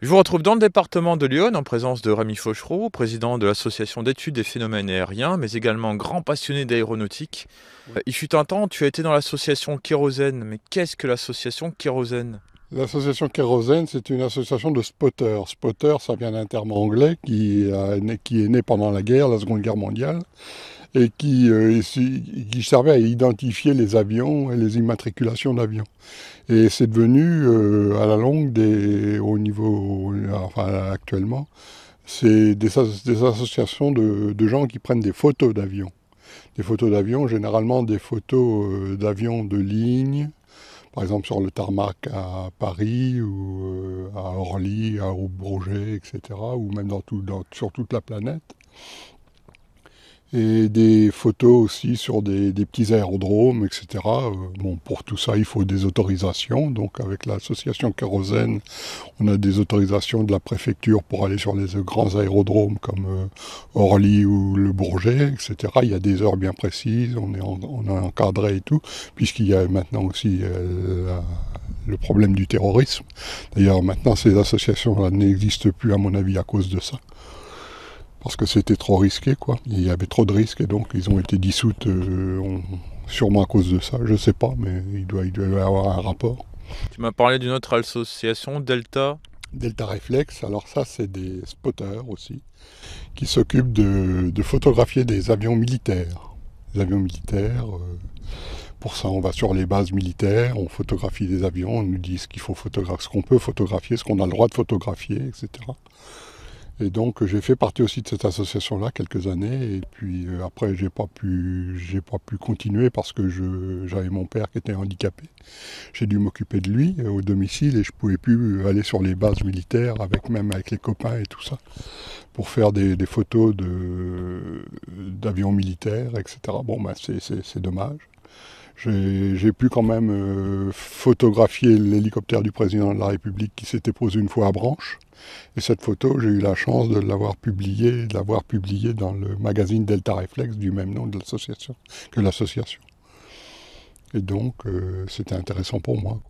Je vous retrouve dans le département de Lyon en présence de Rami Fauchereau, président de l'association d'études des phénomènes aériens, mais également grand passionné d'aéronautique. Euh, il fut un temps, tu as été dans l'association Kérosène, mais qu'est-ce que l'association Kérosène L'association Kérosène, c'est une association de spotters. Spotters, ça vient d'un terme anglais qui, est né pendant la guerre, la Seconde Guerre mondiale, et euh, qui, servait à identifier les avions et les immatriculations d'avions. Et c'est devenu, euh, à la longue, au niveau, enfin actuellement, c'est des, associations de, de gens qui prennent des photos d'avions. Des photos d'avions, généralement des photos euh, d'avions de ligne, par exemple sur le tarmac à Paris ou euh, à Orly, à Roubaix, etc., ou même dans tout, sur toute la planète et des photos aussi sur des, petits aérodromes, etc. Euh, bon, pour tout ça, il faut des autorisations. Donc, avec l'association Kérosène, on a des autorisations de la préfecture pour aller sur les grands aérodromes comme euh, Orly ou Le Bourget, etc. Il y a des heures bien précises, on est, encadré et tout, puisqu'il y a maintenant aussi euh, le problème du terrorisme. D'ailleurs, maintenant, ces associations n'existent plus, à mon avis, à cause de ça parce que c'était trop risqué, quoi. Il y avait trop de risques et donc ils ont été dissoutes, euh, sûrement à cause de ça, je sais pas, mais il doit, y avoir un rapport. Tu m'as parlé d'une autre association, Delta Delta Reflex, alors ça c'est des spotters aussi, qui s'occupent de, photographier des avions militaires. Les avions militaires, euh, pour ça on va sur les bases militaires, on photographie des avions, on nous dit ce qu'il faut photographier, ce qu'on peut photographier, ce qu'on a le droit de photographier, etc. Et donc j'ai fait partie aussi de cette association-là quelques années. Et puis euh, après j'ai pas pu pas pu continuer parce que j'avais mon père qui était handicapé. J'ai dû m'occuper de lui euh, au domicile et je pouvais plus euh, aller sur les bases militaires avec même avec les copains et tout ça pour faire des, photos d'avions militaires, etc. Bon ben c'est dommage. J'ai pu quand même euh, photographier l'hélicoptère du président de la République qui s'était posé une fois à Branche. Et cette photo, j'ai eu la chance de l'avoir publiée, de l'avoir publiée dans le magazine Delta Reflex du même nom de l'association que l'association. Et donc, euh, c'était intéressant pour moi.